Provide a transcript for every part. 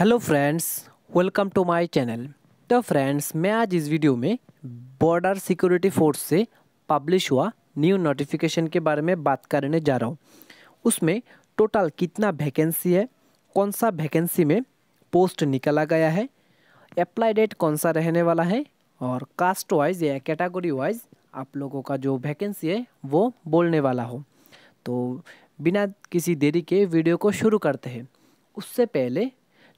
hello friends welcome to my channel तो friends मैं आज इस वीडियो में बॉर्डर सिक्योरिटी फोर्स से पब्लिश हुआ न्यू नोटिफिकेशन के बारे में बात करने जा रहा हूँ उसमें टोटल कितना वैकेंसी है कौन सा वैकेंसी में पोस्ट निकाला गया है अप्लाई डेट कौन सा रहने वाला है और कास्ट वाइज या कैटेगरी वाइज आप लोगों का जो वैकेंसी है वो बोलने वाला हो तो बिना किसी देरी के वीडियो को शुरू करते हैं उससे पहले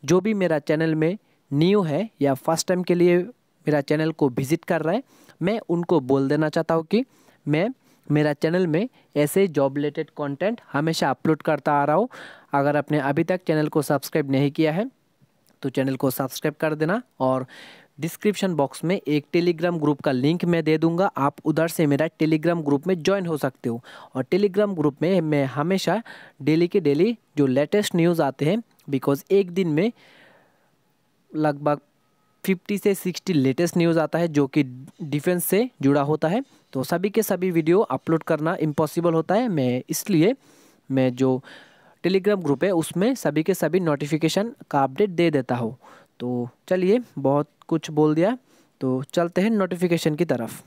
जो भी मेरा चैनल में न्यू है या फर्स्ट टाइम के लिए मेरा चैनल को विज़िट कर रहा है मैं उनको बोल देना चाहता हूँ कि मैं मेरा चैनल में ऐसे जॉब रिलेटेड कंटेंट हमेशा अपलोड करता आ रहा हूँ अगर आपने अभी तक चैनल को सब्सक्राइब नहीं किया है तो चैनल को सब्सक्राइब कर देना और डिस्क्रिप्शन बॉक्स में एक टेलीग्राम ग्रुप का लिंक मैं दे दूंगा आप उधर से मेरा टेलीग्राम ग्रुप में ज्वाइन हो सकते हो और टेलीग्राम ग्रुप में मैं हमेशा डेली के डेली जो लेटेस्ट न्यूज़ आते हैं बिकॉज एक दिन में लगभग 50 से 60 लेटेस्ट न्यूज़ आता है जो कि डिफेंस से जुड़ा होता है तो सभी के सभी वीडियो अपलोड करना इम्पॉसिबल होता है मैं इसलिए मैं जो टेलीग्राम ग्रुप है उसमें सभी के सभी नोटिफिकेशन का अपडेट दे देता हूँ तो चलिए बहुत कुछ बोल दिया तो चलते हैं नोटिफिकेशन की तरफ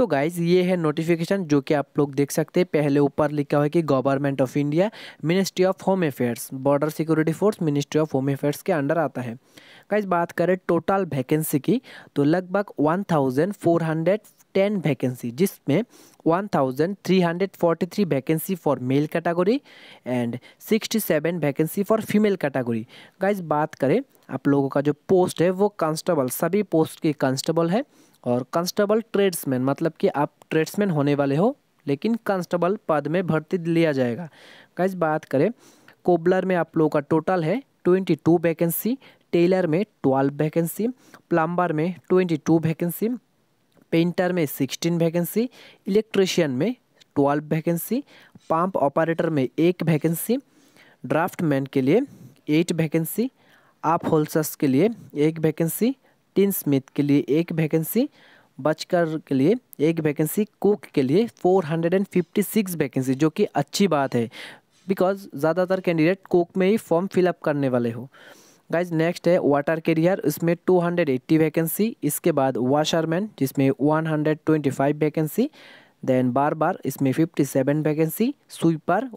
तो गाइज ये है नोटिफिकेशन जो कि आप लोग देख सकते हैं पहले ऊपर लिखा हुआ है कि government of India ministry of home affairs border security force ministry of home affairs के अंडर आता है गाइज बात करें टोटल वैकेंसी की तो लगभग 1410 वैकेंसी जिसमें 1343 vacancy for male category and 67 vacancy for female category guys बात करें आप लोगों का जो पोस्ट है वो कांस्टेबल सभी पोस्ट के कांस्टेबल है और कांस्टेबल ट्रेड्समैन मतलब कि आप ट्रेड्समैन होने वाले हो लेकिन कांस्टेबल पद में भर्ती लिया जाएगा गाइज बात करें कोबलर में आप लोगों का टोटल है ट्वेंटी टू वैकेंसी टेलर में ट्वेल्व वैकेंसी प्लम्बर में ट्वेंटी टू वैकेंसी पेंटर में सिक्सटीन वैकेंसी इलेक्ट्रिशियन में ट्वेल्व वैकेंसी पंप ऑपरेटर में एक वैकेंसी ड्राफ्ट मैन के लिए एट वैकेंसी आप होल्सर्स के लिए एक वैकेंसी टिन स्मिथ के लिए एक वैकेंसी बचकर के लिए एक वैकेंसी कुक के लिए four hundred and fifty six vacancy जो कि अच्छी बात है बिकॉज ज़्यादातर कैंडिडेट कुक में ही फॉर्म फिलअप करने वाले हो गाइज नेक्स्ट है वाटर कैरियर इसमें 280 वैकेंसी इसके बाद वाशरमैन जिसमें 125 वैकेंसी देन बार बार इसमें 57 vacancy sweeper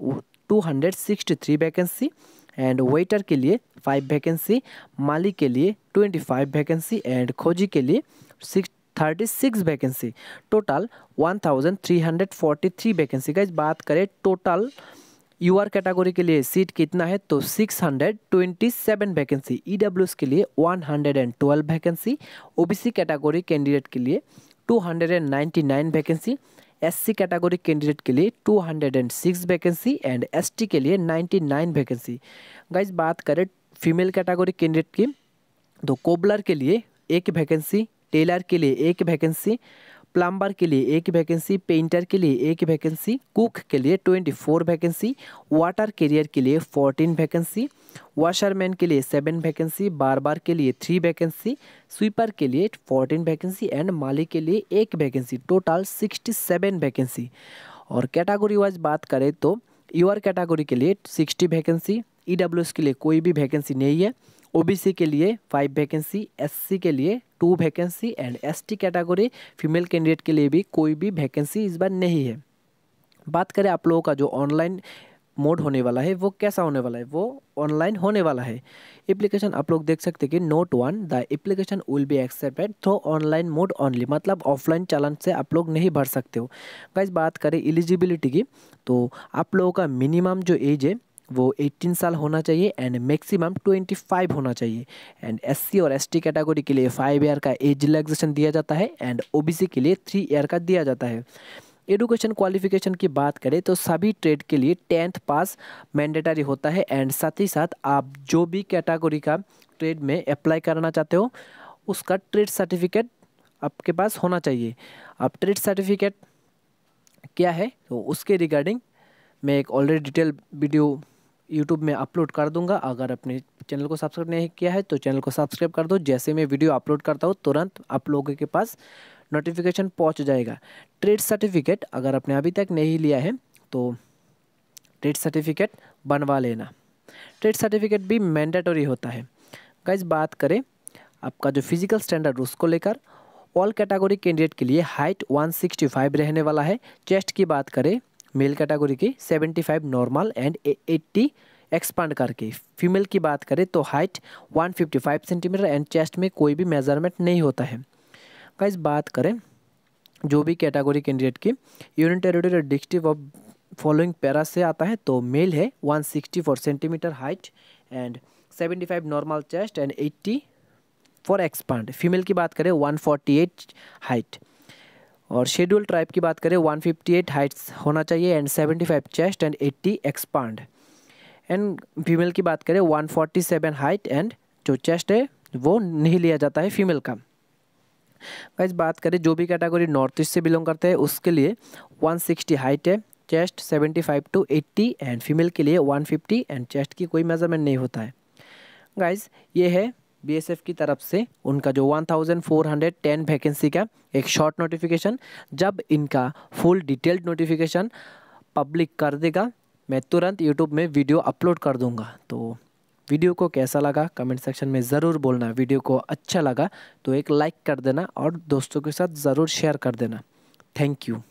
263 vacancy and waiter के लिए फाइव वैकेंसी माली के लिए ट्वेंटी फाइव वैकेंसी एंड खोजी के लिए six thirty six vacancy total one thousand three hundred forty three vacancy का इस बात करें टोटल यू आर कैटेगरी के लिए सीट कितना है तो 627 वैकेंसी ई के लिए 112 वैकेंसी ओबीसी कैटेगरी कैंडिडेट के लिए 299 वैकेंसी एससी कैटेगरी कैंडिडेट के लिए 206 वैकेंसी एंड एसटी के लिए 99 वैकेंसी गाइज बात करें फीमेल कैटेगरी कैंडिडेट की तो कोबलर के लिए एक वैकेंसी टेलर के लिए एक वैकेंसी प्लम्बर के लिए एक वैकेंसी पेंटर के लिए एक वैकेंसी कुक के लिए twenty four vacancy water carrier के लिए फोर्टीन वैकेंसी वाशरमैन के लिए सेवन वैकेंसी बार बार के लिए थ्री वैकेंसी स्वीपर के लिए फोर्टीन वैकेंसी एंड मालिक के लिए एक vacancy total sixty seven vacancy और कैटागोरी वाइज बात करें तो यूआर कैटागोरी के लिए सिक्सटी वैकेंसी ई के लिए कोई भी वैकेंसी नहीं है ओबीसी के लिए फाइव वैकेंसी एससी के लिए two vacancy and ST category female candidate के लिए भी कोई भी वैकेंसी इस बार नहीं है बात करें आप लोगों का जो ऑनलाइन मोड होने वाला है वो कैसा होने वाला है वो ऑनलाइन होने वाला है एप्लीकेशन आप लोग देख सकते हैं कि note one the application will be accepted through online mode only मतलब ऑफलाइन चालन से आप लोग नहीं भर सकते हो गाइज बात करें एलिजिबिलिटी की तो आप लोगों का मिनिमम जो एज है वो 18 साल होना चाहिए एंड मैक्सिमम 25 होना चाहिए एंड एससी और एसटी कैटेगरी के लिए फाइव ईयर का एज रिलैक्सेशन दिया जाता है एंड ओबीसी के लिए थ्री ईयर का दिया जाता है एडुकेशन क्वालिफिकेशन की बात करें तो सभी ट्रेड के लिए टेंथ पास मैंडेटरी होता है एंड साथ ही साथ आप जो भी कैटागोरी का ट्रेड में अप्लाई करना चाहते हो उसका ट्रेड सर्टिफिकेट आपके पास होना चाहिए अब ट्रेड सर्टिफिकेट क्या है तो उसके रिगार्डिंग मैं एक ऑलरेडी डिटेल वीडियो यूट्यूब में अपलोड कर दूंगा अगर अपने चैनल को सब्सक्राइब नहीं किया है तो चैनल को सब्सक्राइब कर दो जैसे मैं वीडियो अपलोड करता हूँ तुरंत आप लोगों के पास नोटिफिकेशन पहुँच जाएगा ट्रेड सर्टिफिकेट अगर आपने अभी तक नहीं लिया है तो ट्रेड सर्टिफिकेट बनवा लेना ट्रेड सर्टिफिकेट भी मैंडेटरी होता है गाइज बात करें आपका जो फिजिकल स्टैंडर्ड उसको लेकर ऑल कैटेगरी कैंडिडेट के लिए हाइट 165 रहने वाला है चेस्ट की बात करें मेल कैटागोरी की seventy five normal and eighty expand करके फीमेल की बात करें तो height one fifty five centimetre and chest में कोई भी मेजरमेंट नहीं होता है गाइज बात करें जो भी कैटागोरी कैंडिडेट की union territory district of following para से आता है तो मेल है one sixty four centimetre height and seventy five normal chest and eighty four expand female की बात करें वन फोर्टी एट हाइट और शेड्यूल ट्राइब की बात करें 158 हाइट्स होना चाहिए and 75 chest and 80 expand and female की बात करें 147 हाइट एंड जो चेस्ट है वो नहीं लिया जाता है फीमेल का गाइज बात करें जो भी कैटेगरी नॉर्थ ईस्ट से बिलोंग करते हैं उसके लिए 160 हाइट है चेस्ट 75 टू 80 एंड फीमेल के लिए 150 एंड चेस्ट की कोई मेजरमेंट नहीं होता है गाइज ये है बीएसएफ की तरफ से उनका जो 1410 वैकेंसी का एक शॉर्ट नोटिफिकेशन जब इनका फुल डिटेल्ड नोटिफिकेशन पब्लिक कर देगा मैं तुरंत यूट्यूब में वीडियो अपलोड कर दूंगा तो वीडियो को कैसा लगा कमेंट सेक्शन में ज़रूर बोलना वीडियो को अच्छा लगा तो एक लाइक कर देना और दोस्तों के साथ ज़रूर शेयर कर देना थैंक यू